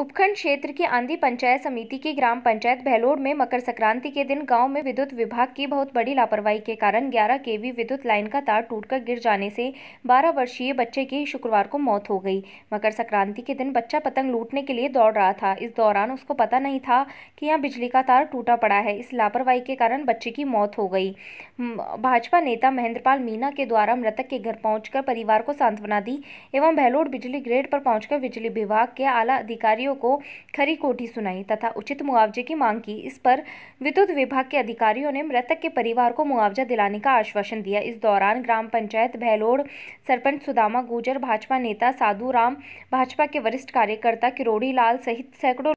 उपखंड क्षेत्र की आंधी पंचायत समिति की ग्राम पंचायत बहलोड में मकर संक्रांति के दिन गांव में विद्युत विभाग की बहुत बड़ी लापरवाही के कारण 11 केवी विद्युत लाइन का तार टूटकर गिर जाने से 12 वर्षीय बच्चे की शुक्रवार को मौत हो गई मकर संक्रांति के दिन बच्चा पतंग लूटने के लिए दौड़ रहा था इस दौरान उसको पता नहीं था कि यहाँ बिजली का तार टूटा पड़ा है इस लापरवाही के कारण बच्चे की मौत हो गई भाजपा नेता महेंद्रपाल मीना के द्वारा मृतक के घर पहुंचकर परिवार को सांत्वना दी एवं बहलोड बिजली ग्रेड पर पहुंचकर बिजली विभाग के आला अधिकारी अधिकारियों को खरी कोठी सुनाई तथा उचित मुआवजे की मांग की इस पर विद्युत विभाग के अधिकारियों ने मृतक के परिवार को मुआवजा दिलाने का आश्वासन दिया इस दौरान ग्राम पंचायत भैलोड़ सरपंच सुदामा गुजर भाजपा नेता साधु राम भाजपा के वरिष्ठ कार्यकर्ता किरोड़ी लाल सहित सैकड़ों